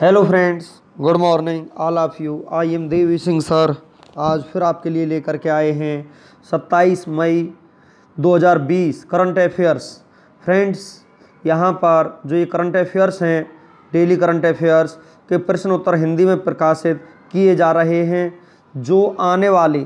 hello friends good morning all of you I am Devi Singh sir आज फिर आपके लिए लेकर के आए हैं 27 मई 2020 करंट अफेयर्स फ्रेंड्स यहाँ पर जो ये करंट अफेयर्स हैं डेली करंट अफेयर्स के प्रश्न उत्तर हिंदी में प्रकाशित किए जा रहे हैं जो आने वाली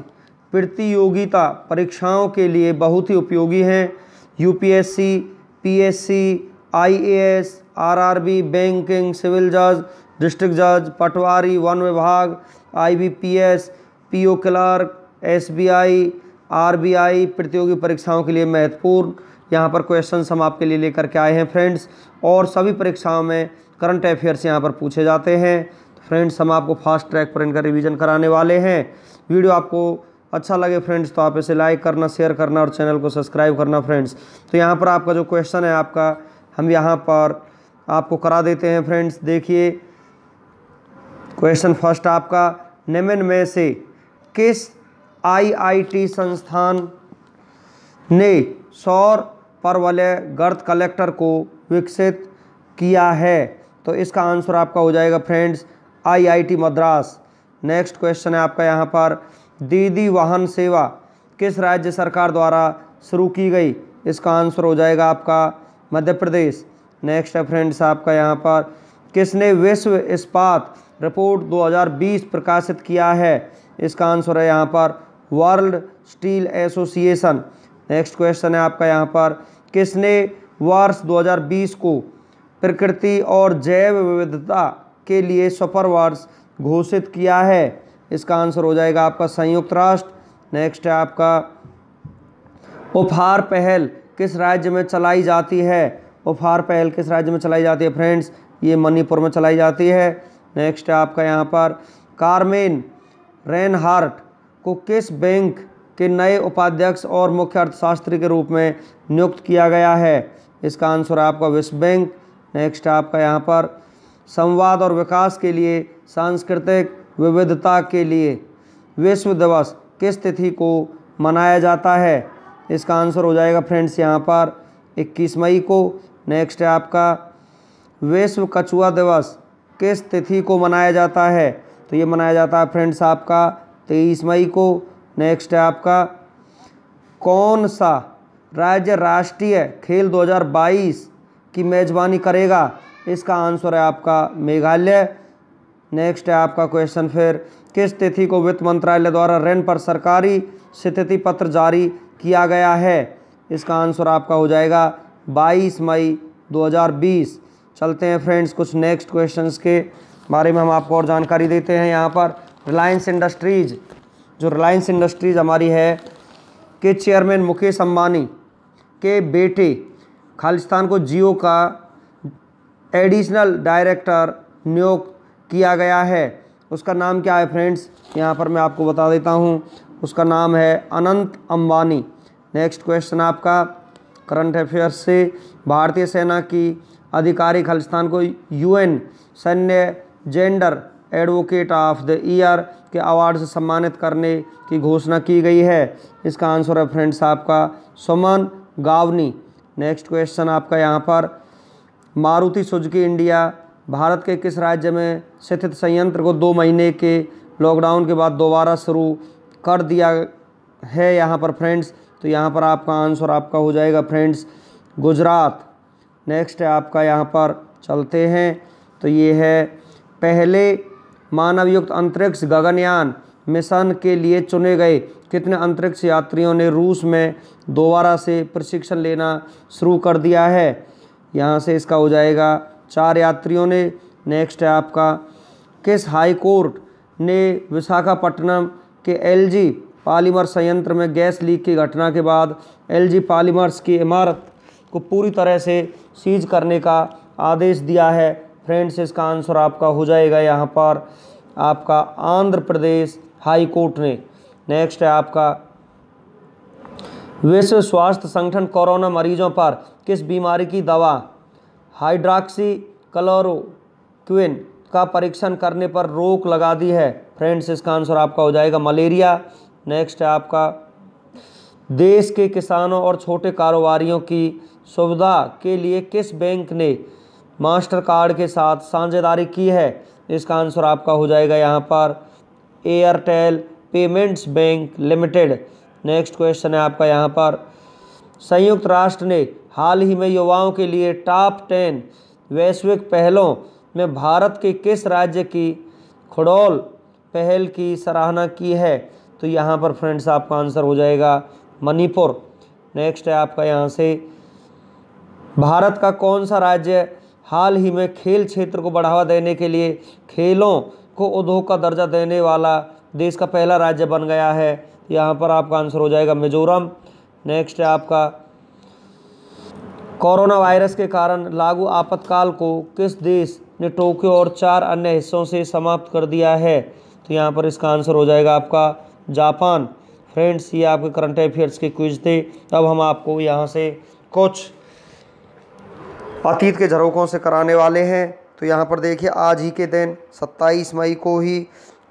प्रतियोगिता परीक्षाओं के लिए बहुत ही उपयोगी हैं UPSC, PSC, IAS, RRB banking civil जज डिस्ट्रिक्ट जज पटवारी वन विभाग IBPS PO clerk SBI RBI प्रतियोगी परीक्षाओं के लिए महत्वपूर्ण यहाँ पर क्वेश्चन हम आपके लिए लेकर के आए हैं फ्रेंड्स और सभी परीक्षाओं में करंट अफेयर्स यहाँ पर पूछे जाते हैं फ्रेंड्स हम आपको फास्ट ट्रैक पर इनका रिवीजन कराने वाले हैं वीडियो आपको अच्छा लगे फ्रेंड्स तो आप इसे लाइक करना शेयर करना और चैनल को सब्सक्राइब करना फ्रेंड्स तो यहाँ पर आपका जो क्वेश्चन है आपका हम यहाँ पर आपको करा देते हैं फ्रेंड्स देखिए क्वेश्चन फर्स्ट आपका निम्न में से किस आईआईटी संस्थान ने सौर पर वाले गर्थ कलेक्टर को विकसित किया है तो इसका आंसर आपका हो जाएगा friends IIT Madras next question है आपका यहाँ पर दीदी वाहन सेवा किस राज्य सरकार द्वारा शुरू की गई इसका आंसर हो जाएगा आपका मध्य प्रदेश नेक्स्ट है फ्रेंड्स आपका यहाँ पर किसने विश्व इस्पात रिपोर्ट 2020 प्रकाशित किया है इसका आंसर है यहाँ पर world steel association next question है आपका यहाँ पर किसने वर्ष 2020 को प्रकृति और जैव विविधता के लिए सफर वर्ष घोषित किया है इसका आंसर हो जाएगा आपका संयुक्त राष्ट्र नेक्स्ट है आपका उपहार पहल किस राज्य में चलाई जाती है और फार पहल किस राज्य में चलाई जाती है फ्रेंड्स ये मणिपुर में चलाई जाती है नेक्स्ट है आपका यहाँ पर कारमेन रेनहार्ट को किस बैंक के नए उपाध्यक्ष और मुख्य अर्थशास्त्री के रूप में नियुक्त किया गया है इसका आंसर आपका विश्व बैंक नेक्स्ट आपका यहाँ पर संवाद और विकास के लिए सांस्कृतिक विविधता के लिए विश्व दिवस किस तिथि को मनाया जाता है इसका आंसर हो जाएगा फ्रेंड्स यहाँ पर 21 मई को नेक्स्ट है आपका विश्व कछुआ दिवस किस तिथि को मनाया जाता है तो ये मनाया जाता है फ्रेंड्स आपका तेईस मई को नेक्स्ट है आपका कौन सा राज्य राष्ट्रीय खेल 2022 की मेज़बानी करेगा इसका आंसर है आपका मेघालय नेक्स्ट है आपका क्वेश्चन फिर किस तिथि को वित्त मंत्रालय द्वारा ऋण पर सरकारी स्थिति पत्र जारी किया गया है इसका आंसर आपका हो जाएगा बाईस मई 2020 चलते हैं फ्रेंड्स कुछ नेक्स्ट क्वेश्चंस के बारे में हम आपको और जानकारी देते हैं यहाँ पर रिलायंस इंडस्ट्रीज़ जो रिलायंस इंडस्ट्रीज़ हमारी है के चेयरमैन मुकेश अम्बानी के बेटे खालिस्तान को जियो का एडिशनल डायरेक्टर नियोग किया गया है उसका नाम क्या है फ्रेंड्स यहाँ पर मैं आपको बता देता हूँ उसका नाम है अनंत अंबानी नेक्स्ट क्वेश्चन आपका करंट अफेयर्स से भारतीय सेना की आधिकारिक खालिस्तान को यूएन सैन्य gender advocate of the year के अवार्ड से सम्मानित करने की घोषणा की गई है इसका आंसर है फ्रेंड्स आपका सुमन गावनी नेक्स्ट क्वेश्चन आपका यहाँ पर मारुति सुजुकी इंडिया भारत के किस राज्य में स्थित संयंत्र को दो महीने के लॉकडाउन के बाद दोबारा शुरू कर दिया है यहाँ पर फ्रेंड्स तो यहाँ पर आपका आंसर आपका हो जाएगा फ्रेंड्स गुजरात नेक्स्ट है आपका यहाँ पर चलते हैं तो ये है पहले मानवयुक्त अंतरिक्ष गगनयान मिशन के लिए चुने गए कितने अंतरिक्ष यात्रियों ने रूस में दोबारा से प्रशिक्षण लेना शुरू कर दिया है यहाँ से इसका हो जाएगा चार यात्रियों ने नेक्स्ट है आपका किस हाई कोर्ट ने विशाखापट्टनम के एलजी पालीमर संयंत्र में गैस लीक की घटना के बाद एलजी पालीमर्स की इमारत को पूरी तरह से सीज करने का आदेश दिया है फ्रेंड्स इसका आंसर आपका हो जाएगा यहाँ पर आपका आंध्र प्रदेश हाई कोर्ट ने नेक्स्ट है आपका विश्व स्वास्थ्य संगठन कोरोना मरीजों पर किस बीमारी की दवा हाइड्राक्सी क्लोरोक्विन का परीक्षण करने पर रोक लगा दी है फ्रेंड्स इसका आंसर आपका हो जाएगा मलेरिया नेक्स्ट है आपका देश के किसानों और छोटे कारोबारियों की सुविधा के लिए किस बैंक ने मास्टर कार्ड के साथ साझेदारी की है इसका आंसर आपका हो जाएगा यहाँ पर Airtel payments bank limited next question है आपका यहाँ पर संयुक्त राष्ट्र ने हाल ही में युवाओं के लिए टॉप टेन वैश्विक पहलों में भारत के किस राज्य की खुड़ौल पहल की सराहना की है तो यहाँ पर फ्रेंड्स आपका आंसर हो जाएगा मणिपुर नेक्स्ट है आपका यहाँ से भारत का कौन सा राज्य हाल ही में खेल क्षेत्र को बढ़ावा देने के लिए खेलों को उद्योग का दर्जा देने वाला देश का पहला राज्य बन गया है यहाँ पर आपका आंसर हो जाएगा मिजोरम नेक्स्ट है आपका कोरोना वायरस के कारण लागू आपातकाल को किस देश ने टोक्यो और चार अन्य हिस्सों से समाप्त कर दिया है तो यहाँ पर इसका आंसर हो जाएगा आपका जापान फ्रेंड्स ये आपके करंट अफेयर्स के क्विज थे अब हम आपको यहाँ से कुछ अतीत के झरोकों से कराने वाले हैं तो यहाँ पर देखिए आज ही के दिन 27 मई को ही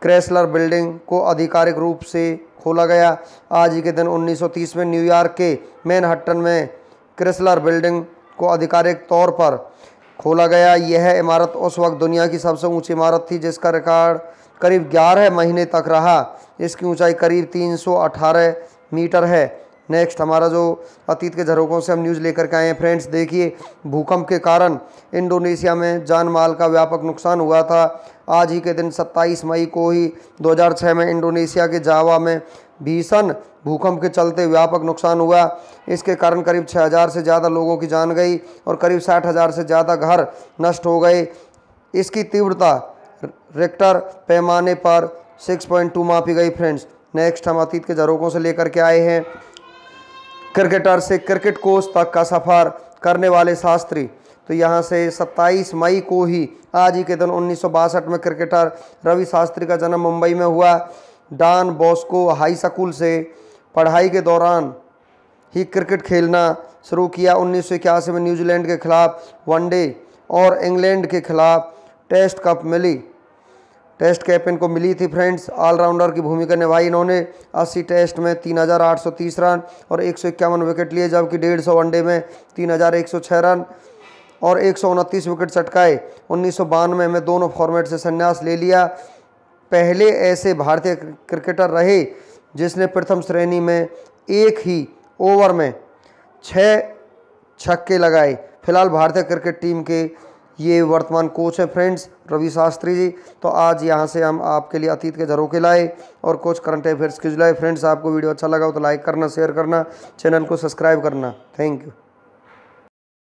क्रेसलर बिल्डिंग को आधिकारिक रूप से खोला गया आज ही के दिन 1930 में न्यूयॉर्क के मैनहट्टन में क्रेसलर बिल्डिंग को आधिकारिक तौर पर खोला गया यह इमारत उस वक्त दुनिया की सबसे ऊंची इमारत थी जिसका रिकॉर्ड करीब 11 महीने तक रहा इसकी ऊंचाई करीब 318 मीटर है नेक्स्ट हमारा जो अतीत के झरोकों से हम न्यूज़ लेकर के आए हैं फ्रेंड्स देखिए भूकंप के कारण इंडोनेशिया में जान माल का व्यापक नुकसान हुआ था आज ही के दिन 27 मई को ही 2006 में इंडोनेशिया के जावा में भीषण भूकंप के चलते व्यापक नुकसान हुआ इसके कारण करीब 6000 से ज़्यादा लोगों की जान गई और करीब साठ से ज़्यादा घर नष्ट हो गए इसकी तीव्रता रिक्टर पैमाने पर 6.2 मापी गई फ्रेंड्स नेक्स्ट हम अतीत के झरोकों से लेकर के आए हैं क्रिकेटर से क्रिकेट कोच तक का सफ़र करने वाले शास्त्री तो यहाँ से 27 मई को ही आज ही के दिन उन्नीस में क्रिकेटर रवि शास्त्री का जन्म मुंबई में हुआ डान बॉस्को हाई स्कूल से पढ़ाई के दौरान ही क्रिकेट खेलना शुरू किया उन्नीस में न्यूजीलैंड के खिलाफ वनडे और इंग्लैंड के खिलाफ टेस्ट कप मिली टेस्ट कैप्टन को मिली थी फ्रेंड्स ऑलराउंडर की भूमिका निभाई इन्होंने 80 टेस्ट में 3,830 रन और एक विकेट लिए जबकि 150 वनडे में 3,106 रन और एक विकेट चटकाए उन्नीस में दोनों फॉर्मेट से संन्यास ले लिया पहले ऐसे भारतीय क्रिकेटर रहे जिसने प्रथम श्रेणी में एक ही ओवर में छः छक्के लगाए फिलहाल भारतीय क्रिकेट टीम के ये वर्तमान कोच हैं फ्रेंड्स रवि शास्त्री जी तो आज यहाँ से हम आपके लिए अतीत के झरोके लाए और कोच करंट अफेयर्स के जुलाए फ्रेंड्स आपको वीडियो अच्छा लगा हो तो लाइक करना शेयर करना चैनल को सब्सक्राइब करना थैंक यू